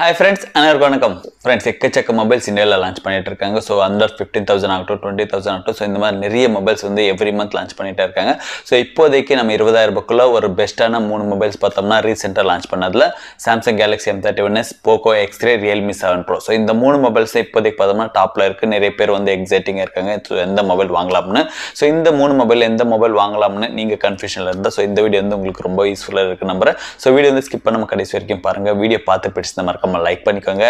hi friends அனைவருக்கு வணக்கம் friends எக்கச்சக்க மொபைல்ஸ் இந்தியாவில் லான்ச் பண்ணிட்டு இருக்காங்க ஸோ அந்த ஃபிஃப்டீன் தௌசண்ட் ஆகட்டும் டுவெண்ட்டி தௌசண்ட் ஆகட்டும் ஸோ இந்த மாதிரி நிறைய மொபைல்ஸ் வந்து எவ்ரி மந்த் லான்ச் பண்ணிட்டு இருக்காங்க ஸோ இப்போதைக்கு நம்ம இருபதாயிரம் ரூபாய்க்குள்ள ஒரு பெஸ்ட்டான மூணு மொபைல்ஸ் பார்த்தோம்னா ரீசெண்டாக லான்ச் பண்ணதில் Samsung Galaxy M thirty one S Poco X three Realme seven pro so இந்த மூணு மொபைல்ஸ் இப்போதைக்கு பார்த்தோம்னா டாப்பில் இருக்குது நிறைய பேர் வந்து எக்ஸைட்டிங்காக இருக்காங்க ஸோ எந்த மொபைல் வாங்கலாம்னு ஸோ இந்த மூணு மொபைல் எந்த மொபைல் வாங்கலாம்னு நீங்கள் கன்ஃபியூஷனில் இருந்தால் ஸோ இந்த வீடியோ வந்து உங்களுக்கு ரொம்ப யூஸ்ஃபுல்லாக இருக்குது நம்புறேன் ஸோ வீடியோ வந்து ஸ்கிப் நம்ம கடைசி வரைக்கும் பாருங்கள் வீடியோ பார்த்து பிடிச்சிருந்த மறக்க மறக்காம லைக் பண்ணிக்கோங்க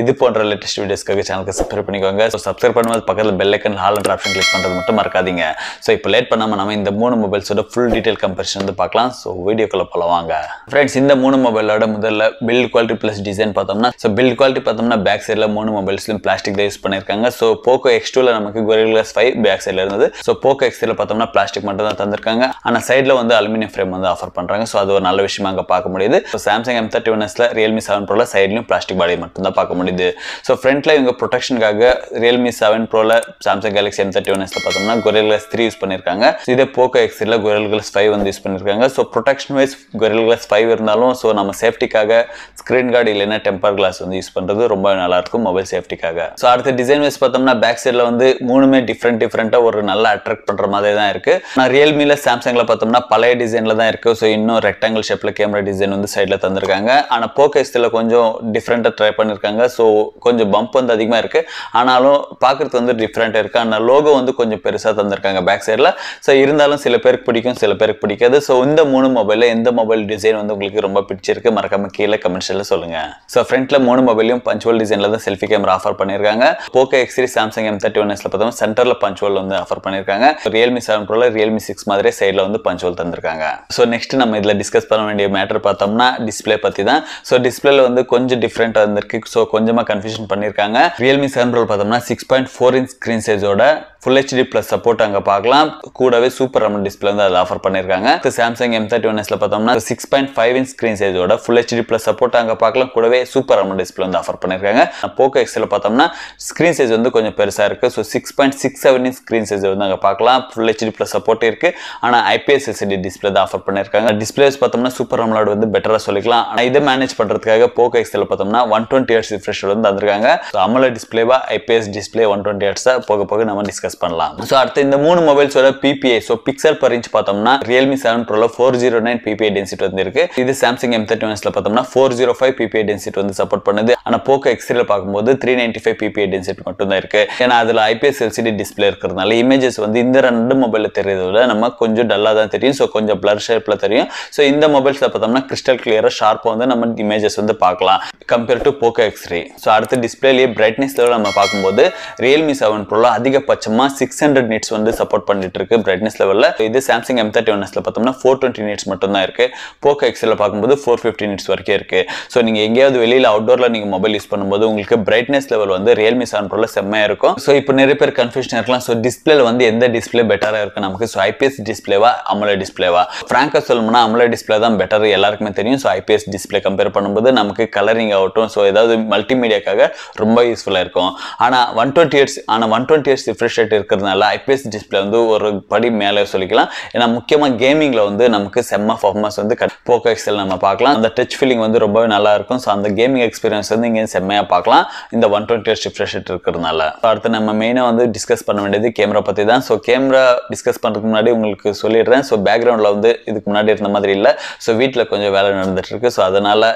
இது போன்ற லேட்டஸ்ட் வீடியோஸ்க்காக சேனலுக்கு சப்ஸ்கிரைப் பண்ணிக்கோங்க ஸோ சப்ஸ்கிரைப் பண்ணும்போது பக்கத்தில் bell icon and option click பண்ணுறது மட்டும் மறக்காதீங்க ஸோ இப்போ லேட் பண்ணாமல் நம்ம இந்த மூணு மொபைல்ஸோட ஃபுல் டீடெயில் கம்பேரிஷன் வந்து பார்க்கலாம் ஸோ வீடியோக்குள்ளே போல வாங்க ஃப்ரெண்ட்ஸ் இந்த மூணு மொபைலோட முதல்ல பில்ட் குவாலிட்டி ப்ளஸ் டிசைன் பார்த்தோம்னா ஸோ பில்ட் குவாலிட்டி பார்த்தோம்னா பேக் சைடில் மூணு மொபைல்ஸ்லையும் பிளாஸ்டிக் தான் யூஸ் பண்ணியிருக்காங்க ஸோ போக்கோ எக்ஸ் டூவில் நமக்கு கொரில் கிளாஸ் ஃபைவ் பேக் சைடில் இருந்தது ஸோ போக்கோ எக்ஸ் த்ரீல பார்த்தோம்னா பிளாஸ்டிக் மட்டும் தான் தந்திருக்காங்க ஆனால் சைடில் வந்து அலுமினியம் ஃப்ரேம் வந்து ஆஃபர் பண்ணுறாங்க ஸோ அது ஒரு நல்ல விஷயமாக பார்க்க முடியுது so Samsung M thirty one எஸ்ல ரியல்மி செவன் ப்ரோல சைட்லையும் வரையும் பிளாஸ்டிக் பாடி மட்டும்தான் பார்க்க முடியுது ஸோ ஃப்ரண்ட்டில் இவங்க ப்ரொடெக்ஷனுக்காக ரியல்மி செவன் ப்ரோவில் Samsung Galaxy M thirty one எஸில் பார்த்தோம்னா குரல் கிளாஸ் த்ரீ யூஸ் பண்ணியிருக்காங்க இதே போக்கோ எக்ஸில் குரல் கிளாஸ் ஃபைவ் வந்து யூஸ் பண்ணியிருக்காங்க so protection wise gorilla glass five இருந்தாலும் ஸோ நம்ம சேஃப்டிக்காக ஸ்க்ரீன் கார்டு இல்லைன்னா டெம்பர் கிளாஸ் வந்து யூஸ் பண்ணுறது ரொம்ப நல்லாயிருக்கும் மொபைல் சேஃப்டிக்காக ஸோ அடுத்த டிசைன் வைஸ் பார்த்தோம்னா பேக் சைடில் வந்து மூணுமே டிஃப்ரெண்ட் டிஃப்ரெண்ட்டாக ஒரு நல்ல அட்ராக்ட் பண்ணுற மாதிரி தான் இருக்குது நான் ரியல்மியில் சாம்சங்கில் பார்த்தோம்னா பழைய டிசைனில் தான் இருக்குது ஸோ இன்னும் ரெக்டாங்கிள் ஷேப்பில் கேமரா டிசைன் வந்து சைடில் தந்திருக்காங்க ஆனால் போக்கேஸ்டில் கொஞ்சம் டிஃப்ரெண்ட்டாக ட்ரை பண்ணியிருக்காங்க ஸோ கொஞ்சம் பம்ப் வந்து அதிகமாக இருக்குது ஆனாலும் பார்க்குறது வந்து டிஃப்ரெண்ட்டாக இருக்குது ஆனால் லோகோ வந்து கொஞ்சம் பெருசாக தந்திருக்காங்க பேக் சைடில் ஸோ இருந்தாலும் சில பேருக்கு பிடிக்கும் சில பேருக்கு பிடிக்காது ஸோ இந்த மூணு மொபைலில் எந்த மொபைல் டிசைன் வந்து உங்களுக்கு ரொம்ப பிடிச்சிருக்கு மறக்காமல் கீழே கமெண்ட்ஸில் சொல்லுங்கள் ஸோ ஃப்ரண்ட்டில் மூணு மொபைலையும் பஞ்சுவல் டிசைனில் தான் செல்ஃபி கேமரா ஆஃபர் பண்ணியிருக்காங்க Poco X three Samsung M thirty one எஸ்ல பார்த்தோம் சென்டரில் பஞ்சுவல் வந்து ஆஃபர் பண்ணியிருக்காங்க ரியல்மி செவன் ப்ரோவில் ரியல்மி சிக்ஸ் மாதிரி சைடில் வந்து பஞ்சுவல் தந்திருக்காங்க ஸோ நெக்ஸ்ட் நம்ம இதில் டிஸ்கஸ் பண்ண வேண்டிய மேட்டர் பார்த்தோம்னா டிஸ்பிளே பற்றி தான் ஸோ டிஸ்பிளேல வந்து கொஞ்சம் கொஞ்சம் டிஃப்ரெண்டாக இருந்திருக்கு ஸோ கொஞ்சமாக கன்ஃபியூஷன் பண்ணியிருக்காங்க ரியல்மி செவன் ப்ரோ பார்த்தோம்னா six point four inch screen சைஸோட ஃபுல் ஹெச்டி ப்ளஸ் சப்போர்ட் அங்கே பார்க்கலாம் கூடவே சூப்பர் அமௌண்ட் டிஸ்பிளே வந்து அதில் ஆஃபர் பண்ணியிருக்காங்க சாம்சங் எம் தேர்ட்டி ஒன் எஸ்ல பார்த்தோம்னா six point five inch screen சைஸோட ஃபுல் ஹெச்டி ப்ளஸ் சப்போர்ட் அங்கே பார்க்கலாம் கூடவே சூப்பர் அமௌண்ட் டிஸ்பிளே வந்து ஆஃபர் பண்ணியிருக்காங்க போக்கோ எக்ஸில் பார்த்தோம்னா ஸ்க்ரீன் சைஸ் வந்து கொஞ்சம் பெருசாக இருக்குது so six point six seven inch screen size வந்து அங்கே பார்க்கலாம் ஃபுல் ஹெச்டி ப்ளஸ் சப்போர்ட் இருக்குது ஆனால் ஐபிஎஸ் எல்சிடி டிஸ்பிளே தான் ஆஃபர் பண்ணியிருக்காங்க டிஸ்பிளேஸ் பார்த்தோம்னா சூப்பர் அமௌண்ட் வந்து பெட்டராக சொல்லிக்கலாம் ஆனால் இதை மேனேஜ் பண்ணுறதுக்காக போக்கோ எக்ஸில் பார்த்தோம்னா ஒன் டுவெண்ட்டி ஹெட்ஸ் ரிஃப்ரெஷர் வந்து ஸோ அமல டிஸ்பிளேவா ஐபிஎஸ் டிஸ்பிளே ஒன் டுவெண்ட்டி ஹெட்ஸாக போக போக நம்ம டிஸ்கஸ் டிஸ்கஸ் பண்ணலாம் ஸோ அடுத்து இந்த மூணு மொபைல்ஸோட PPI so pixel per inch பார்த்தோம்னா ரியல்மி செவன் ப்ரோல four zero nine PPI density வந்துருக்கு இது சாம்சங் எம் தேர்ட்டி ஒன்ஸ்ல பார்த்தோம்னா four zero five PPI density வந்து சப்போர்ட் பண்ணுது ஆனால் போக்கோ எக்ஸ்ரேல பார்க்கும்போது three ninety five PPI density மட்டும் தான் இருக்கு ஏன்னா அதில் ஐபிஎஸ் எல்சிடி டிஸ்பிளே இருக்கிறதுனால இமேஜஸ் வந்து இந்த ரெண்டு மொபைலில் தெரியறத விட நம்ம கொஞ்சம் டல்லாக தான் தெரியும் ஸோ கொஞ்சம் பிளர் ஷேப்ல தெரியும் ஸோ இந்த மொபைல்ஸில் பார்த்தோம்னா கிறிஸ்டல் கிளியராக ஷார்ப்பாக வந்து நம்ம இமேஜஸ் வந்து பார்க்கலாம் compare to Poco X three so அடுத்து டிஸ்பிளேலேயே பிரைட்னஸ் லெவல் நம்ம பார்க்கும்போது ரியல்மி செவன் ப்ரோல அதிகபட்சமாக மொத்தமா சிக்ஸ் ஹண்ட்ரட் நீட்ஸ் வந்து சப்போர்ட் பண்ணிட்டு இருக்கு பிரைட்னஸ் லெவலில் இது சாம்சங் எம் தேர்ட்டி ஒன் எஸ்ல பார்த்தோம்னா ஃபோர் டுவெண்ட்டி நீட்ஸ் மட்டும் தான் இருக்கு போக்கோ எக்ஸில் பார்க்கும்போது ஃபோர் ஃபிஃப்டி நீட்ஸ் வரைக்கும் இருக்கு ஸோ நீங்கள் எங்கேயாவது வெளியில் அவுட்டோரில் நீங்கள் மொபைல் யூஸ் பண்ணும்போது உங்களுக்கு பிரைட்னஸ் லெவல் வந்து ரியல்மி செவன் ப்ரோல செம்மையாக இருக்கும் ஸோ இப்போ நிறைய பேர் கன்ஃபியூஷன் இருக்கலாம் ஸோ டிஸ்பிளேல வந்து எந்த டிஸ்பிளே பெட்டராக இருக்கும் நமக்கு ஸோ ஐபிஎஸ் டிஸ்பிளேவா அமல டிஸ்பிளேவா ஃப்ராங்கா சொல்லணும்னா அமல டிஸ்பிளே தான் பெட்டர் எல்லாருக்குமே தெரியும் ஸோ ஐபிஎஸ் டிஸ்பிளே கம்பேர் பண்ணும்போது நமக்கு கலரிங் ஆகட்டும் ஸோ ஏதாவது மல்டிமீடியாக்காக ரொம்ப யூஸ்ஃபுல்லாக இருக்கும் ஆனால் ஒன் டுவெண்ட்டி இயர்ஸ் ஆனால் one twenty years refresh rate இருக்கிறதுனால ஐபிஎஸ் டிஸ்பிளே வந்து ஒரு படி மேலே சொல்லிக்கலாம் ஏன்னா முக்கியமாக கேமிங்கில் வந்து நமக்கு செம்ம பர்ஃபார்மன்ஸ் வந்து போக்கோ எக்ஸில் நம்ம பார்க்கலாம் அந்த டச் ஃபீலிங் வந்து ரொம்பவே நல்லா இருக்கும் ஸோ அந்த கேமிங் எக்ஸ்பீரியன்ஸ் வந்து இங்கே செம்மையாக பார்க்கலாம் இந்த ஒன் டுவெண்ட்டி ரிஃப்ரெஷ் இருக்கிறதுனால அடுத்து நம்ம மெயினாக வந்து டிஸ்கஸ் பண்ண வேண்டியது கேமரா பற்றி தான் ஸோ கேமரா டிஸ்கஸ் பண்ணுறதுக்கு முன்னாடி உங்களுக்கு சொல்லிடுறேன் ஸோ பேக்ரவுண்டில் வந்து இதுக்கு முன்னாடி இருந்த மாதிரி இல்லை ஸோ வீட்டில் கொஞ்சம் வேலை நடந்துட்டு இருக்கு ஸோ அதனால்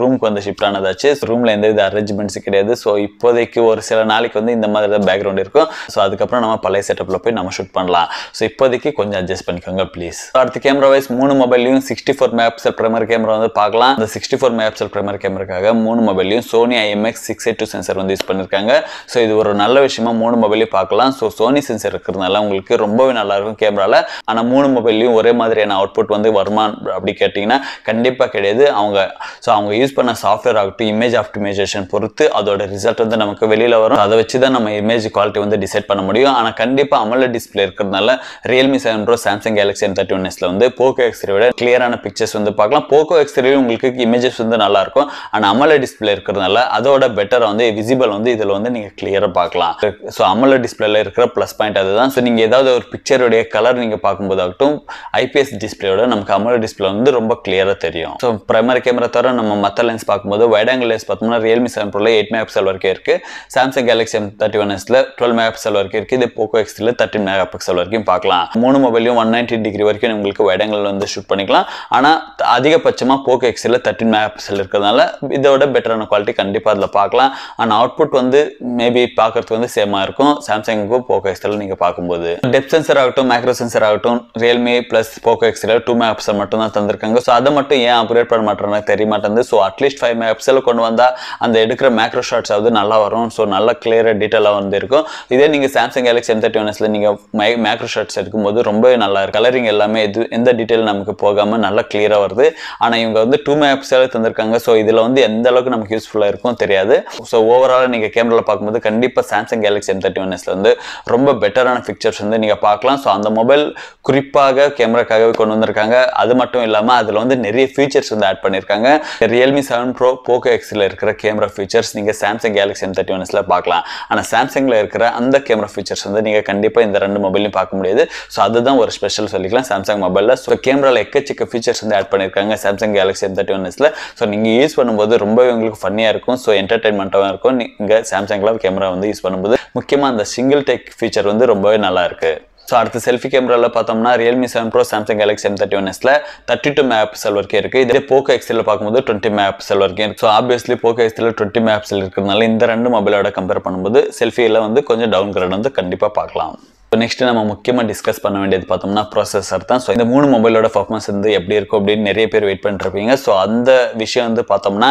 ரூமுக்கு வந்து ஷிஃப்ட் ஆனதாச்சு ரூமில் எந்த வித அரேஞ்ச்மெண்ட்ஸும் கிடையாது ஸோ இப்போதைக்கு ஒரு சில நாளைக்கு வந்து இந்த மாதிரி தான் பேக்ரவுண்ட் இருக்கும் ஸோ அதுக்கப்புறம் நம்ம பழைய செட்டப்பில் போய் நம்ம ஷூட் பண்ணலாம் ஸோ இப்போதைக்கு கொஞ்சம் அட்ஜஸ்ட் பண்ணிக்கோங்க ப்ளீஸ் அடுத்த கேமரா வைஸ் மூணு மொபைலையும் sixty four megapixel primary camera வந்து பார்க்கலாம் அந்த சிக்ஸ்டி ஃபோர் மேப்சல் ப்ரைமரி கேமராக்காக மூணு மொபைலையும் Sony IMX six eight two sensor வந்து யூஸ் பண்ணியிருக்காங்க ஸோ இது ஒரு நல்ல விஷயமா மூணு மொபைலையும் பார்க்கலாம் ஸோ சோனி சென்சர் இருக்கிறதுனால உங்களுக்கு ரொம்பவே நல்லா இருக்கும் கேமராவில் ஆனால் மூணு மொபைல்லையும் ஒரே மாதிரியான அவுட்புட் வந்து வருமா அப்படி கேட்டிங்கன்னா கண்டிப்பாக கிடையாது அவங்க ஸோ அவங்க யூஸ் பண்ண சாஃப்ட்வேர் ஆகட்டும் இமேஜ் ஆப்டிமைசேஷன் பொறுத்து அதோட ரிசல்ட் வந்து நமக்கு வெளியில் வரும் அதை வச்சு தான் நம்ம இமேஜ் குவாலிட்டி வந்து டிசைட் பண்ண முடியும் தான் ஆனால் கண்டிப்பாக அமல டிஸ்பிளே இருக்கிறதுனால Realme seven Pro Samsung Galaxy M thirty one எஸ்ல வந்து போக்கோ எக்ஸ்ரே விட கிளியரான பிக்சர்ஸ் வந்து பார்க்கலாம் போக்கோ எக்ஸ்ரேவே உங்களுக்கு இமேஜஸ் வந்து நல்லா இருக்கும் ஆனால் அமல டிஸ்பிளே இருக்கிறதுனால அதோட பெட்டராக வந்து விசிபிள் வந்து இதில் வந்து நீங்கள் கிளியராக பார்க்கலாம் ஸோ அமல டிஸ்பிளேல இருக்கிற ப்ளஸ் பாயிண்ட் அதுதான் ஸோ நீங்கள் ஏதாவது ஒரு பிக்சருடைய கலர் நீங்கள் பார்க்கும்போதாகட்டும் ஐபிஎஸ் டிஸ்பிளேயோட நமக்கு அமல டிஸ்பிளே வந்து ரொம்ப கிளியராக தெரியும் ஸோ பிரைமரி கேமரா தவிர நம்ம மற்ற லென்ஸ் பார்க்கும்போது வைடாங்கல் லென்ஸ் பார்த்தோம்னா ரியல்மி செவன் ப்ரோல எயிட் மெகா பிக்சல் வரைக்கும் இருக்குது Samsung Galaxy M thirty one எஸ்ல டுவெல் மெகா பிக்சல் வரைக்கும் இருக்குது இதே போக்கோ எக்ஸ்டில் தேர்ட்டின் மெகா பிக்சல் வரைக்கும் பார்க்கலாம் மூணு மொபைலையும் ஒன் நைன்டி டிகிரி வரைக்கும் உங்களுக்கு இடங்கள்ல வந்து ஷூட் பண்ணிக்கலாம் ஆனால் அதிகபட்சமாக போக்கோ எக்ஸ்டில் தேர்ட்டின் மெகா பிக்சல் இருக்கிறதுனால இதோட பெட்டரான குவாலிட்டி கண்டிப்பாக அதில் பார்க்கலாம் ஆனால் அவுட்புட் வந்து மேபி பாக்குறதுக்கு வந்து சேமாக இருக்கும் சாம்சங்கு போக்கோ எக்ஸ்டில் நீங்கள் பார்க்கும்போது டெப் சென்சர் ஆகட்டும் மைக்ரோ சென்சர் ஆகட்டும் ரியல்மி ப்ளஸ் போக்கோ எக்ஸ்டில் டூ மெகா பிக்சல் மட்டும் தான் தந்திருக்காங்க ஸோ அதை மட்டும் ஏன் அப்கிரேட் பண்ண மாட்டேறாங்க தெரிய மாட்டேங்குது so at least five mega pixel கொண்டு வந்தால் அந்த எடுக்கிற மேக்ரோ ஷாட்ஸ் ஆகுது நல்லா வரும் ஸோ நல்லா கிளியராக டீட்டெயிலாக வந்து இருக்கும் இதே நீங்கள் சாம்சங் கேலக்ஸ் எம் தேர்ட்டி ஒன்ஸில் நீங்கள் மை மேக்ரோ ஷார்ட்ஸ் எடுக்கும்போது ரொம்ப நல்லா இருக்கு கலரிங் எல்லாமே எது எந்த டீட்டெயில் நமக்கு போகாமல் நல்லா கிளியராக வருது ஆனால் இவங்க வந்து டூ மேக்ஸால் தந்திருக்காங்க ஸோ இதில் வந்து எந்த அளவுக்கு நமக்கு யூஸ்ஃபுல்லாக இருக்கும் தெரியாது ஸோ ஓவரால நீங்கள் கேமராவில் பார்க்கும்போது கண்டிப்பாக சாம்சங் கேலக்ஸ் எம் தேர்ட்டி எஸ்ல வந்து ரொம்ப பெட்டரான பிக்சர்ஸ் வந்து நீங்கள் பார்க்கலாம் ஸோ அந்த மொபைல் குறிப்பாக கேமராக்காகவே கொண்டு வந்திருக்காங்க அது மட்டும் இல்லாமல் அதில் வந்து நிறைய ஃபீச்சர்ஸ் வந்து ஆட் பண்ணியிருக்காங்க ரியல்மி செவன் ப்ரோ போக்கோ எக்ஸில் இருக்கிற கேமரா ஃபீச்சர்ஸ் நீங்கள் சாம்சங் கேலக்ஸ் எம் தேர்ட்டி எஸ்ல பார்க்கலாம் ஆனால் சாம்சங்கில் இருக்கிற அந்த கேமரா ஃபீச்சர் ஃபீச்சர்ஸ் வந்து நீங்கள் கண்டிப்பாக இந்த ரெண்டு மொபைலையும் பார்க்க முடியாது ஸோ அதுதான் ஒரு ஸ்பெஷல் சொல்லிக்கலாம் சாம்சங் மொபைலில் ஸோ கேமராவில் எக்கச்சக்க ஃபீச்சர்ஸ் வந்து ஆட் பண்ணியிருக்காங்க Samsung Galaxy M thirty one எஸில் ஸோ நீங்கள் யூஸ் பண்ணும்போது ரொம்பவே உங்களுக்கு ஃபன்னியாக இருக்கும் ஸோ என்டர்டைன்மெண்ட்டாகவும் இருக்கும் நீங்கள் சாம்சங்கில் கேமரா வந்து யூஸ் பண்ணும்போது முக்கியமாக அந்த சிங்கிள் டேக் ஃபீச்சர் வந்து ரொம்பவே நல்லா இருக்குது ஸோ அடுத்து செல்ஃபி கேமராவில் பார்த்தோம்னா Realme seven Pro Samsung Galaxy M thirty one எஸ்ல தேர்ட்டி டூ மெகா வரைக்கும் இருக்குது இதே போக்கோ எக்ஸில் பார்க்கும்போது டுவெண்ட்டி மேப் பிக்சல் வரைக்கும் இருக்குது so obviously Poco XL twenty mega pixel இருக்கிறதுனால இந்த ரெண்டு மொபைலோட கம்பேர் பண்ணும்போது செல்ஃபியில் வந்து கொஞ்சம் டவுன் கிரேட் வந்து கண்டிப்பாக பார்க்கலாம் ஸோ நெக்ஸ்ட் நம்ம முக்கியமாக டிஸ்கஸ் பண்ண வேண்டியது பார்த்தோம்னா ப்ராசஸர் தான் ஸோ இந்த மூணு மொபைலோட பர்ஃபார்மன்ஸ் வந்து எப்படி இருக்கும் அப்படின்னு நிறைய பேர் வெயிட் பண்ணிருப்பீங்க ஸோ அந்த விஷயம் வந்து பார்த்தோம்னா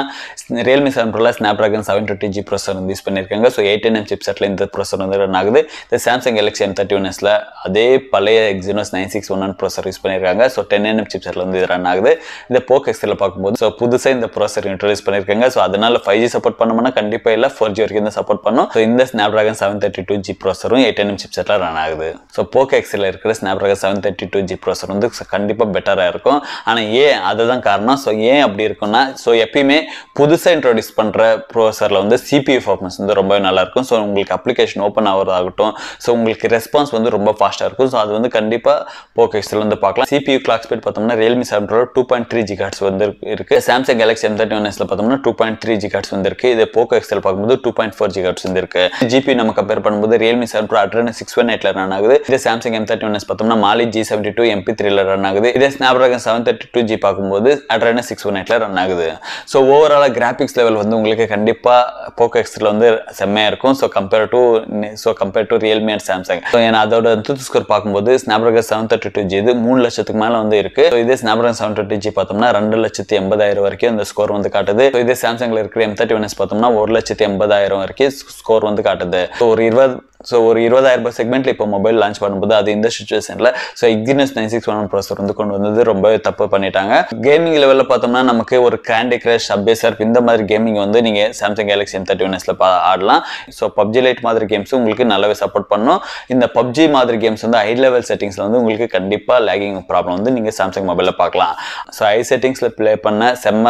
ரியல்மி செவன் ப்ரோல Snapdragon seven twenty G processor வந்து யூஸ் பண்ணியிருக்காங்க ஸோ எயிட் என்எம் சிப் செட்டில் இந்த ப்ரொசர் வந்து ரன் ஆகுது இந்த சாம்சங் கேலக்ஸி எம் தேர்ட்டி ஒன்ஸில் அதே பழைய Exynos nine six one one processor use பண்ணியிருக்காங்க ஸோ டென் என்எம் சிப் செட்டில் வந்து இது ரன் ஆகுது இந்த போக் எக்ஸில் பார்க்கும்போது ஸோ புதுசாக இந்த ப்ரொசர் இன்ட்ரடியூஸ் பண்ணியிருக்காங்க ஸோ அதனால் ஃபைவ் ஜி சப்போர்ட் பண்ணோம்னா கண்டிப்பாக இல்லை ஃபோர் ஜி வரைக்கும் தான் சப்போர்ட் பண்ணும் ஸோ இந்த Snapdragon seven thirty two G ப்ரொசரும் எயிட் என்எம் சிப் செட்டில் ரன் ஆகுது ஆகுது ஸோ போக்கோ எக்ஸில் இருக்கிற Snapdragon seven thirty two G processor வந்து கண்டிப்பாக பெட்டராக இருக்கும் ஆனால் ஏன் அதுதான் காரணம் ஸோ ஏன் அப்படி இருக்கும்னா ஸோ எப்பயுமே புதுசாக இன்ட்ரோடியூஸ் பண்ணுற ப்ரோசரில் வந்து சிபியூ பர்ஃபார்மன்ஸ் வந்து ரொம்பவே நல்லாயிருக்கும் ஸோ உங்களுக்கு அப்ளிகேஷன் ஓப்பன் ஆகிறதாகட்டும் ஸோ உங்களுக்கு ரெஸ்பான்ஸ் வந்து ரொம்ப ஃபாஸ்ட்டாக இருக்கும் ஸோ அது வந்து கண்டிப்பாக போக்கோ எக்ஸில் வந்து பார்க்கலாம் சிபியூ கிளாக் ஸ்பீட் பார்த்தோம்னா Realme seven Pro two point three G hertz வந்து இருக்குது Samsung Galaxy M thirty one எஸ்ல பார்த்தோம்னா two point three G hertz இருக்கு இது போக்கோ எக்ஸில் பார்க்கும்போது two point four G hertz இருக்கு ஜிபி நம்ம கம்பேர் பண்ணும்போது Realme seven Pro Adreno six one எயிட்டில் ரன் ஆகுது இதே Samsung M thirty one S பார்த்தோம்னா Mali G seventy two MP த்ரீல ரன் ஆகுது இதே Snapdragon seven thirty two G பார்க்கும்போது அட்ரனஸ் சிக்ஸ் ஒன் எயிட்ல ரன் ஆகுது ஸோ ஓவராலாக கிராஃபிக்ஸ் லெவல் வந்து உங்களுக்கு கண்டிப்பாக போக்கோ எக்ஸில் வந்து செம்மையாக இருக்கும் so compare to so compare to Realme and Samsung so ஏன்னா அதோட டூத் ஸ்கோர் பார்க்கும்போது Snapdragon seven thirty two G இது மூணு லட்சத்துக்கு மேலே வந்து இருக்கு ஸோ இதே ஸ்னாப்ட்ராகன் செவன் தேர்ட்டி ஜி பார்த்தோம்னா ரெண்டு லட்சத்தி எண்பதாயிரம் வரைக்கும் இந்த ஸ்கோர் வந்து காட்டுது இதே சாம்சங்ல இருக்கிற எம் தேர்ட்டி ஒன் எஸ் பார்த்தோம்னா ஒரு லட்சத்தி எண்பதாயிரம் வரைக்கும் ஸ்கோர் வந்து காட்டுது ஒரு இருபது ஸோ ஒரு இருபதாயிரம் ரூபாய் செக்மெண்ட்டில் இப்போ மொபைல் லான்ச் பண்ணும்போது அது இந்த சுச்சுவேஷனில் so Exynos nine six one processor வந்து கொண்டு வந்தது ரொம்ப தப்பு பண்ணிட்டாங்க கேமிங் லெவலில் பார்த்தோம்னா நமக்கு ஒரு கேண்டி கிரஷ் அப்பே சர்ப் இந்த மாதிரி கேமிங் வந்து நீங்கள் சாம்சங் கேலக்ஸி எம் தேர்ட்டி எஸ்ல ஆடலாம் ஸோ பப்ஜி லைட் மாதிரி கேம்ஸ் உங்களுக்கு நல்லாவே சப்போர்ட் பண்ணும் இந்த பப்ஜி மாதிரி கேம்ஸ் வந்து ஹை லெவல் செட்டிங்ஸில் வந்து உங்களுக்கு கண்டிப்பாக லேகிங் ப்ராப்ளம் வந்து நீங்கள் சாம்சங் மொபைலில் பார்க்கலாம் ஸோ ஹை செட்டிங்ஸில் ப்ளே பண்ண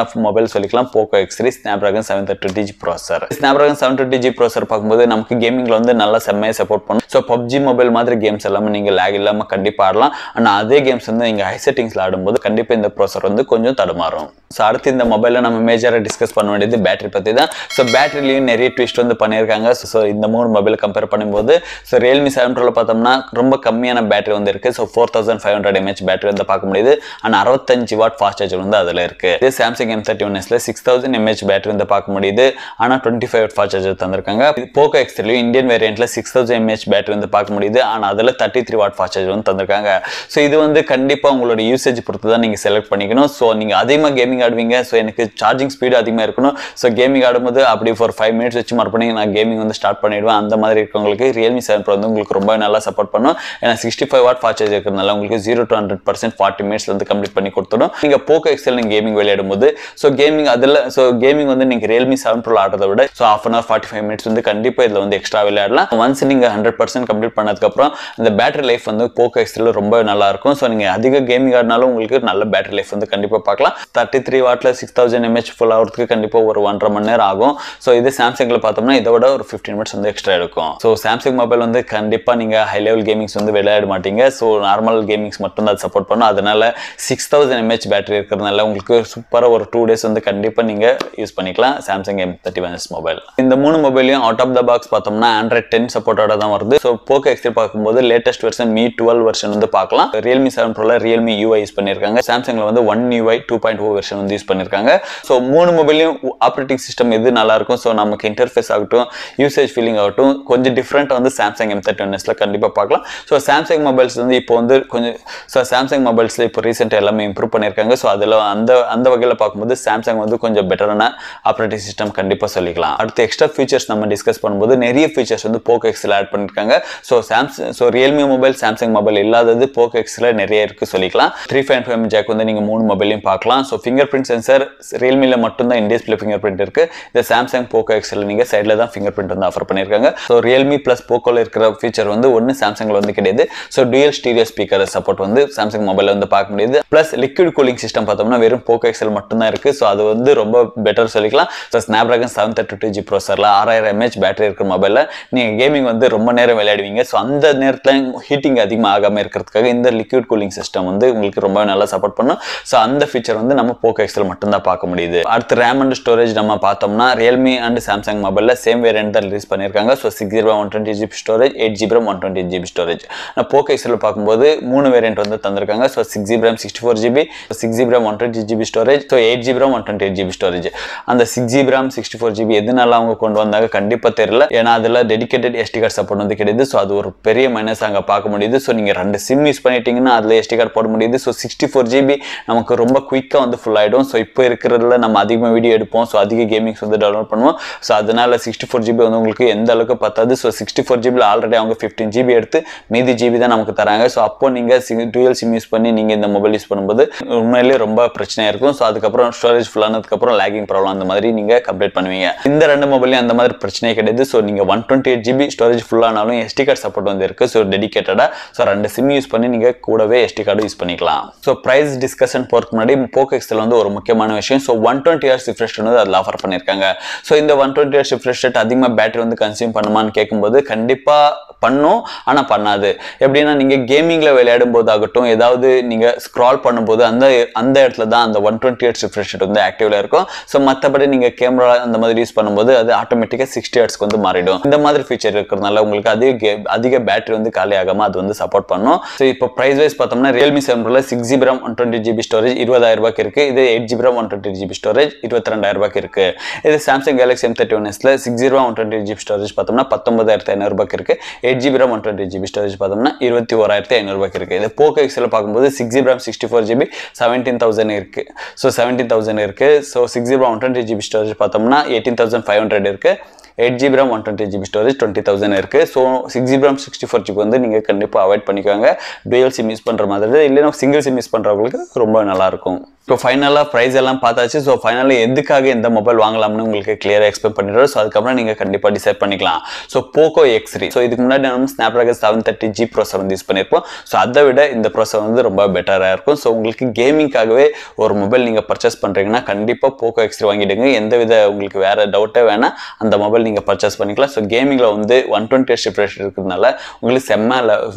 எஃப் மொபைல் சொல்லிக்கலாம் Poco X three three Snapdragon seven thirty G processor Snapdragon seven thirty G processor பார்க்கும்போது நமக்கு கேமிங்கில் வந்து நல்லா செம்ம எல்லாமே சப்போர்ட் பண்ணும் ஸோ பப்ஜி மொபைல் மாதிரி கேம்ஸ் எல்லாமே நீங்கள் லேக் இல்லாமல் கண்டிப்பாக ஆடலாம் ஆனால் அதே கேம்ஸ் வந்து நீங்கள் ஹை செட்டிங்ஸில் ஆடும்போது கண்டிப்பாக இந்த ப்ரோசர் வந்து கொஞ்சம் தடுமாறும் ஸோ அடுத்து இந்த மொபைலில் நம்ம மேஜராக டிஸ்கஸ் பண்ண வேண்டியது பேட்டரி பற்றி தான் ஸோ பேட்டரிலையும் நிறைய ட்விஸ்ட் வந்து பண்ணியிருக்காங்க ஸோ இந்த மூணு மொபைல் கம்பேர் பண்ணும்போது ஸோ ரியல்மி செவன் ப்ரோவில் பார்த்தோம்னா ரொம்ப கம்மியான பேட்டரி வந்து இருக்குது so four thousand five hundred mAh battery வந்து பார்க்க முடியுது ஆனால் அறுபத்தஞ்சு வாட் ஃபாஸ்ட் சார்ஜர் வந்து அதில் இருக்குது இதே சாம்சங் எம் தேர்ட்டி ஒன் எஸ்ல சிக்ஸ் தௌசண்ட் எம்ஹெச் பேட்டரி வந்து பார்க்க முடியுது ஆனால் twenty five watt fast charger தந்திருக்காங்க போக்கோ எக்ஸ்லேயும் இந்தியன் வேரியண்ட்டில் six six thousand mAh battery வந்து பார்க்க முடியுது ஆனால் அதில் thirty three watt fast charger வந்து தந்திருக்காங்க ஸோ இது வந்து கண்டிப்பாக உங்களோட யூசேஜ் பொறுத்து தான் நீங்கள் செலக்ட் பண்ணிக்கணும் ஸோ நீங்கள் அதிகமாக கேமிங் ஆடுவீங்க ஸோ எனக்கு சார்ஜிங் ஸ்பீடு அதிகமாக இருக்கணும் ஸோ கேமிங் ஆடும்போது அப்படி ஃபோர் ஃபைவ் மினிட்ஸ் வச்சு மறுபடியும் நான் கேமிங் வந்து ஸ்டார்ட் பண்ணிவிடுவேன் அந்த மாதிரி இருக்கவங்களுக்கு ரியல்மி செவன் ப்ரோ வந்து உங்களுக்கு ரொம்ப நல்லா சப்போர்ட் பண்ணும் ஏன்னா sixty five watt fast charge இருக்கிறதுனால உங்களுக்கு zero to hundred percent forty minutes வந்து கம்ப்ளீட் பண்ணி கொடுத்துடும் நீங்கள் போக்கோ எக்ஸல் நீங்கள் கேமிங் விளையாடும்போது ஸோ கேமிங் அதில் ஸோ கேமிங் வந்து நீங்கள் ரியல்மி செவன் ப்ரோ ஆடுறத விட so half an hour forty five minutes வந்து கண்டிப்பாக இதில் வந்து எக்ஸ்ட்ரா விளையாடலாம் ஒன்ஸ் ஒன்ஸ் நீங்கள் ஹண்ட்ரட் பர்சன்ட் கம்ப்ளீட் பண்ணதுக்கப்புறம் அந்த பேட்டரி லைஃப் வந்து போக்கோ எக்ஸ்ட்ரில் ரொம்ப நல்லாயிருக்கும் ஸோ நீங்கள் அதிக கேமிங் ஆடினாலும் உங்களுக்கு நல்ல பேட்டரி லைஃப் வந்து கண்டிப்பாக பார்க்கலாம் தேர்ட்டி த்ரீ வாட்டில் சிக்ஸ் தௌசண்ட் எம்ஹெச் ஃபுல் ஆகிறதுக்கு கண்டிப்பாக ஒரு ஒன்றரை மணி நேரம் ஆகும் ஸோ இது சாம்சங்கில் பார்த்தோம்னா இதோட ஒரு ஃபிஃப்டின் மினிட்ஸ் வந்து எக்ஸ்ட்ரா எடுக்கும் ஸோ சாம்சங் மொபைல் வந்து கண்டிப்பாக நீங்கள் ஹை லெவல் கேமிங்ஸ் வந்து விளையாட மாட்டீங்க ஸோ நார்மல் கேமிங்ஸ் மட்டும் தான் சப்போர்ட் பண்ணும் அதனால சிக்ஸ் தௌசண்ட் எம்ஹெச் பேட்டரி இருக்கிறதுனால உங்களுக்கு சூப்பராக ஒரு டூ டேஸ் வந்து கண்டிப்பாக நீங்கள் யூஸ் பண்ணிக்கலாம் Samsung M thirty one mobile இந்த மூணு மொபைலையும் அவுட் ஆஃப் த பாக்ஸ் பார்த்தோம்னா ஆண்ட்ராய்ட் டென் சப்போர்ட் சப்போர்ட்டோட தான் வருது ஸோ போக்கோ எக்ஸ் பார்க்கும்போது latest version Mi twelve version வந்து பார்க்கலாம் ரியல்மி செவன் ப்ரோல ரியல்மி யூஐ யூஸ் பண்ணியிருக்காங்க சாம்சங்ல வந்து One UI two point o version வந்து யூஸ் பண்ணியிருக்காங்க ஸோ மூணு மொபைலையும் ஆப்ரேட்டிங் சிஸ்டம் எது நல்லா இருக்கும் ஸோ நமக்கு இன்டர்ஃபேஸ் ஆகட்டும் யூசேஜ் ஃபீலிங் ஆகட்டும் கொஞ்சம் டிஃப்ரெண்ட்டாக வந்து சாம்சங் எம் தேர்ட்டி ஒன் எஸ்ல கண்டிப்பாக பார்க்கலாம் ஸோ சாம்சங் மொபைல்ஸ் வந்து இப்போ வந்து கொஞ்சம் ஸோ சாம்சங் மொபைல்ஸில் இப்போ ரீசெண்ட் எல்லாமே இம்ப்ரூவ் பண்ணியிருக்காங்க ஸோ அதில் அந்த அந்த வகையில் பார்க்கும்போது சாம்சங் வந்து கொஞ்சம் பெட்டரான ஆப்ரேட்டிங் சிஸ்டம் கண்டிப்பாக சொல்லிக்கலாம் அடுத்து எக்ஸ்ட்ரா ஃபீச்சர்ஸ் நம்ம டிஸ்கஸ் பண்ணும்போது நிறைய ஃபீச்சர்ஸ் வந்து போக்கோ எக்ஸ் எக்ஸில் ஆட் பண்ணியிருக்காங்க so Samsung so Realme mobile Samsung mobile இல்லாதது போக்கோ எக்ஸில் நிறைய இருக்கு சொல்லிக்கலாம் த்ரீ ஃபைவ் ஃபைவ் ஜாக் வந்து நீங்கள் மூணு மொபைலையும் பார்க்கலாம் ஸோ ஃபிங்கர் பிரிண்ட் சென்சர் ரியல்மியில் மட்டும்தான் இன்டிஸ்பிளே ஃபிங்கர் பிரிண்ட் இருக்கு இந்த சாம்சங் போக்கோ எக்ஸில் நீங்கள் சைடில் தான் ஃபிங்கர் பிரிண்ட் வந்து ஆஃபர் பண்ணியிருக்காங்க ஸோ ரியல்மி ப்ளஸ் போக்கோவில் இருக்கிற ஃபீச்சர் வந்து ஒன்று சாம்சங்கில் வந்து கிடையாது so dual stereo speaker support வந்து சாம்சங் மொபைல் வந்து பார்க்க முடியுது ப்ளஸ் லிக்விட் கூலிங் சிஸ்டம் பார்த்தோம்னா வெறும் போக்கோ எக்ஸல் மட்டும்தான் இருக்கு ஸோ அது வந்து ரொம்ப பெட்டர் சொல்லிக்கலாம் so Snapdragon seven thirty two G ப்ரோசரில் ஆறாயிரம் எம்ஏஹெச் பேட்டரி இருக்கிற மொபைலில் நீங்கள் கேமிங் கூலிங் வந்து ரொம்ப நேரம் விளையாடுவீங்க ஸோ அந்த நேரத்தில் ஹீட்டிங் அதிகமாக ஆகாமல் இருக்கிறதுக்காக இந்த லிக்யூட் கூலிங் சிஸ்டம் வந்து உங்களுக்கு ரொம்ப நல்லா சப்போர்ட் பண்ணும் ஸோ அந்த ஃபீச்சர் வந்து நம்ம போக்கோ எக்ஸில் மட்டும்தான் பார்க்க முடியுது அடுத்து ரேம் அண்ட் ஸ்டோரேஜ் நம்ம பார்த்தோம்னா ரியல்மி அண்ட் சாம்சங் மொபைலில் சேம் வேரியன்ட் தான் ரிலீஸ் பண்ணியிருக்காங்க so six zero one twenty GB storage eight GB one twenty GB storage நான் போக்கோ எக்ஸில் பார்க்கும்போது மூணு வேரியன்ட் வந்து தந்திருக்காங்க so six GB RAM sixty four GB six GB RAM one twenty GB storage so eight GB RAM one twenty eight GB storage அந்த six GB RAM sixty four GB எதுனால அவங்க கொண்டு வந்தாங்க கண்டிப்பாக தெரியல ஏன்னா அதில் dedicated S SD card support வந்து கிடையாது ஸோ அது ஒரு பெரிய மைனஸ் அங்கே பார்க்க முடியுது ஸோ நீங்கள் ரெண்டு சிம் யூஸ் பண்ணிட்டீங்கன்னா அதில் எஸ்டி கார்டு போட முடியுது ஸோ சிக்ஸ்டி ஃபோர் ஜிபி நமக்கு ரொம்ப குயிக்காக வந்து ஃபுல் ஆகிடும் ஸோ இப்போ இருக்கிறதுல நம்ம அதிகமாக வீடியோ எடுப்போம் ஸோ அதிக கேமிங்ஸ் வந்து டவுன்லோட் பண்ணுவோம் ஸோ அதனால் சிக்ஸ்டி ஃபோர் ஜிபி வந்து உங்களுக்கு எந்த அளவுக்கு பத்தாது ஸோ சிக்ஸ்டி ஃபோர் ஜிபியில் ஆல்ரெடி அவங்க ஃபிஃப்டின் ஜிபி எடுத்து மீதி ஜிபி தான் நமக்கு தராங்க ஸோ அப்போ நீங்கள் டூயல் சிம் யூஸ் பண்ணி நீங்கள் இந்த மொபைல் யூஸ் பண்ணும்போது உண்மையிலேயே ரொம்ப பிரச்சனையாக இருக்கும் ஸோ அதுக்கப்புறம் ஸ்டோரேஜ் ஃபுல் ஆனதுக்கப்புறம் லேகிங் ப்ராப்ளம் அந்த மாதிரி நீங்கள் கம்ப்ளீட் பண்ணுவீங்க இந்த ரெண்டு மொபைலையும் அந்த மாதிரி பிரச்சனையே கிடையாது ஸோ நீங்கள் one twenty eight GB storage ஃபுல்லானாலும் எஸ்டி கார்டு சப்போர்ட் வந்து ஸோ டெடிக்கேட்டடாக ஸோ ரெண்டு சிம் யூஸ் பண்ணி நீங்கள் கூடவே எஸ்டி கார்டு யூஸ் பண்ணிக்கலாம் ஸோ ப்ரைஸ் டிஸ்கஷன் போகிறதுக்கு முன்னாடி போக்கோ எக்ஸ்எல் வந்து ஒரு முக்கியமான விஷயம் so one twenty hours refresh வந்து அதில் ஆஃபர் பண்ணியிருக்காங்க ஸோ இந்த one twenty hours refresh rate அதிகமாக பேட்டரி வந்து கன்சியூம் பண்ணுமான்னு கேட்கும்போது கண்டிப்பாக பண்ணும் ஆனால் பண்ணாது எப்படின்னா நீங்கள் கேமிங்கில் விளையாடும் போது ஆகட்டும் ஏதாவது நீங்கள் ஸ்க்ரால் பண்ணும்போது அந்த அந்த இடத்துல தான் அந்த one twenty years refresh rate வந்து ஆக்டிவில் இருக்கும் ஸோ மற்றபடி நீங்கள் கேமரா அந்த மாதிரி யூஸ் பண்ணும்போது அது ஆட்டோமேட்டிக்காக சிக்ஸ்டி ஹர்ட்ஸ்க்கு வந்து மாறிடும் இந்த மாதிரி ஃபீச்சர் இருக்கு இருக்கிறதுனால உங்களுக்கு அதிக அதிக பேட்டரி வந்து காலி ஆகாமல் அது வந்து சப்போர்ட் பண்ணும் ஸோ இப்போ ப்ரைஸ் வைஸ் பார்த்தோம்னா ரியல்மி செவன் ப்ரோல six GB RAM one twenty GB storage இருபதாயிரம் ரூபாய்க்கு இருக்குது இது eight GB RAM one twenty GB storage இருபத்தி ரெண்டாயிரம் ரூபாய்க்கு இருக்குது இது Samsung Galaxy M thirty one எஸ்ல six zero one twenty GB storage பார்த்தோம்னா பத்தொன்பதாயிரத்தி ஐநூறுபாய்க்கு இருக்குது eight GB RAM one twenty GB storage பார்த்தோம்னா இருபத்தி ஓராயிரத்தி ஐநூறுபாய்க்கு இருக்குது இது போக்கோ எக்ஸில் பார்க்கும்போது six GB RAM sixty four GB seventeen thousand இருக்குது ஸோ செவன்டீன் தௌசண்ட் இருக்குது so six GB one twenty GB storage பார்த்தோம்னா எயிட்டீன் தௌசண்ட் ஃபைவ் ஹண்ட்ரட் இருக்குது eight GB RAM one twenty GB storage twenty thousand இருக்குது so six GB RAM sixty four GB வந்து நீங்கள் கண்டிப்பாக avoid பண்ணிக்கோங்க twelve sim use பண்ணுற மாதிரி இல்லைனா சிங்கிள் சிம் யூஸ் பண்ணுறவங்களுக்கு ரொம்ப நல்லாயிருக்கும் ஸோ ஃபைனலாக ப்ரைஸ் எல்லாம் பார்த்தாச்சு ஸோ ஃபைனலாக எதுக்காக எந்த மொபைல் வாங்கலாம்னு உங்களுக்கு கிளியராக எக்ஸ்பெக்ட் பண்ணிடுறோம் ஸோ அதுக்கப்புறம் நீங்கள் கண்டிப்பாக டிசைட் பண்ணிக்கலாம் so Poco X three so இதுக்கு முன்னாடி நம்ம Snapdragon seven thirty G processor வந்து யூஸ் பண்ணியிருப்போம் ஸோ அதை விட இந்த ப்ரோசர் வந்து ரொம்ப பெட்டராக இருக்கும் ஸோ உங்களுக்கு கேமிங்காகவே ஒரு மொபைல் நீங்கள் பர்ச்சேஸ் பண்ணுறீங்கன்னா கண்டிப்பாக போக்கோ எக்ஸ் த்ரீ வாங்கிடுங்க எந்த வித உங்களுக்கு வேறு டவுட்டே வேணால் அந்த மொபைல் நீங்கள் பர்ச்சேஸ் பண்ணிக்கலாம் ஸோ கேமிங்கில் வந்து ஒன் டுவெண்ட்டி ஷிஃப்ட் இருக்கிறதுனால உங்களுக்கு செம்ம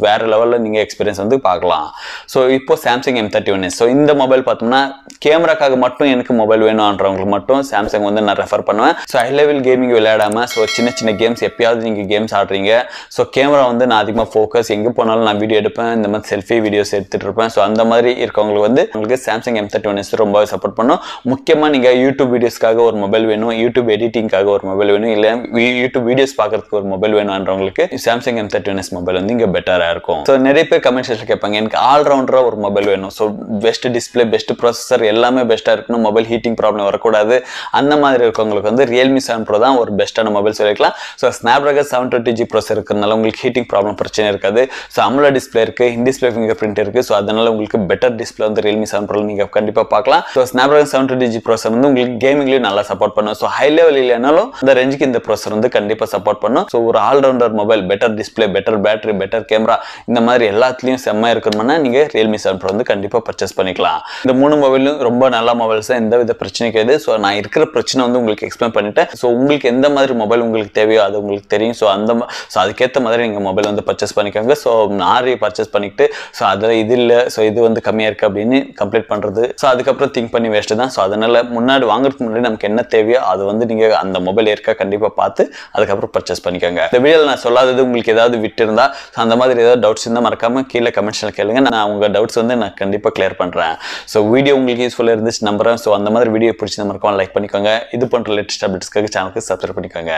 வேறு லெவலில் நீங்கள் எக்ஸ்பீரியன்ஸ் வந்து பார்க்கலாம் ஸோ இப்போ Samsung M thirty one so இந்த மொபைல் பார்த்தோம்னா கேமராக்காக மட்டும் எனக்கு மொபைல் வேணும்ன்றவங்களுக்கு மட்டும் சாம்சங் வந்து நான் ரெஃபர் பண்ணுவேன் ஸோ ஹை லெவல் கேமிங் விளையாடாமல் ஸோ சின்ன சின்ன கேம்ஸ் எப்பயாவது நீங்கள் கேம்ஸ் ஆடுறீங்க ஸோ கேமரா வந்து நான் அதிகமாக ஃபோக்கஸ் எங்கே போனாலும் நான் வீடியோ எடுப்பேன் இந்த மாதிரி செல்ஃபி வீடியோஸ் எடுத்துகிட்டு இருப்பேன் ஸோ அந்த மாதிரி இருக்கவங்களுக்கு வந்து உங்களுக்கு Samsung M thirty one S ரொம்பவே சப்போர்ட் பண்ணும் முக்கியமாக நீங்கள் யூடியூப் வீடியோஸ்க்காக ஒரு மொபைல் வேணும் யூடியூப் எடிட்டிங்காக ஒரு மொபைல் வேணும் இல்லை டைம் யூடியூப் வீடியோஸ் பார்க்கறதுக்கு ஒரு மொபைல் வேணும்ன்றவங்களுக்கு Samsung M thirty S mobile வந்து இங்கே பெட்டராக இருக்கும் ஸோ நிறைய பேர் கமெண்ட் செக்ஷன் கேட்பாங்க எனக்கு ஆல்ரவுண்டராக ஒரு மொபைல் வேணும் so best display best processor எல்லாமே பெஸ்ட்டாக இருக்கணும் மொபைல் ஹீட்டிங் ப்ராப்ளம் வரக்கூடாது அந்த மாதிரி இருக்கவங்களுக்கு வந்து ரியல்மி செவன் ப்ரோ தான் ஒரு பெஸ்ட்டான மொபைல் சொல்லிக்கலாம் so dragon seven twenty G processor இருக்கிறதுனால உங்களுக்கு ஹீட்டிங் ப்ராப்ளம் பிரச்சனை இருக்காது ஸோ அம்லா டிஸ்பிளே இருக்குது இன் டிஸ்பிளே ஃபிங்கர் பிரிண்ட் இருக்குது ஸோ அதனால உங்களுக்கு பெட்டர் டிஸ்பிளே வந்து ரியல்மி செவன் ப்ரோ நீங்கள் கண்டிப்பாக பார்க்கலாம் so dragon seven twenty G processor வந்து உங்களுக்கு கேமிங்லேயும் நல்லா சப்போர்ட் பண்ணும் ஸோ ஹை லெவல் இல்லைனாலும் அந்த ரேஞ்சுக்கு இந்த ப்ரொசர் வந்து கண்டிப்பாக சப்போர்ட் பண்ணும் ஸோ ஒரு allrounder mobile better display better battery better camera இந்த மாதிரி எல்லாத்துலேயும் செம்மா இருக்கணும்னா நீங்கள் ரியல்மி செவன் ப்ரோ வந்து கண்டிப்பாக பர்ச்சேஸ் பண்ணிக்கலாம் இந்த மூணு மொபைலும் ரொம்ப நல்ல மொபைல்ஸ் எந்த வித பிரச்சனை கிடையாது ஸோ நான் இருக்கிற பிரச்சனை வந்து உங்களுக்கு எக்ஸ்பிளைன் பண்ணிட்டேன் ஸோ உங்களுக்கு எந்த மாதிரி மொபைல் உங்களுக்கு தேவையோ அது உங்களுக்கு தெரியும் ஸோ அந்த ஸோ அதுக்கேற்ற மாதிரி நீங்கள் மொபைல் வந்து பர்ச்சேஸ் பண்ணிக்கோங்க ஸோ நாரி பர்ச்சேஸ் பண்ணிக்கிட்டு ஸோ அதில் இது இல்லை ஸோ இது வந்து கம்மியாக இருக்குது அப்படின்னு கம்ப்ளீட் பண்ணுறது ஸோ அதுக்கப்புறம் திங்க் பண்ணி வேஸ்ட்டு தான் ஸோ அதனால் முன்னாடி வாங்குறதுக்கு முன்னாடி நமக்கு என்ன தேவையோ அது வந்து நீங்கள் அந்த மொபைல் இருக்கா கண்டிப்பாக பார்த்து அதுக்கப்புறம் பர்ச்சேஸ் பண்ணிக்கோங்க இந்த வீடியோவில் நான் சொல்லாதது உங்களுக்கு ஏதாவது விட்டு இருந்தால் அந்த மாதிரி ஏதாவது டவுட்ஸ் இருந்தால் மறக்காமல் கீழே கமெண்ட்ஸில் கேளுங்க நான் உங்கள் டவுட்ஸ் வந்து நான் கண்டிப்பாக கிளியர் பண்ணுறேன் ஸோ வீடியோ உங்களுக்கு யூஸ்ஃபுல்லாக இருந்துச்சு நம்புறேன் ஸோ அந்த மாதிரி வீடியோ பிடிச்சி மறக்காமல் லைக் பண்ணிக்கோங்க இது பண்ணுற லேட்டஸ்ட் அப்டேட்ஸ்க்காக சேனலுக்கு சப்ஸ்கிரைப் பண்ணிக்கோங்க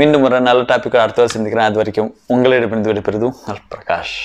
மீண்டும் ஒரு நல்ல டாப்பிக்கை அடுத்த வாரம் சந்திக்கிறேன் அது வரைக்கும் உங்களிடம் விடைபெறுதும் பிரகாஷ்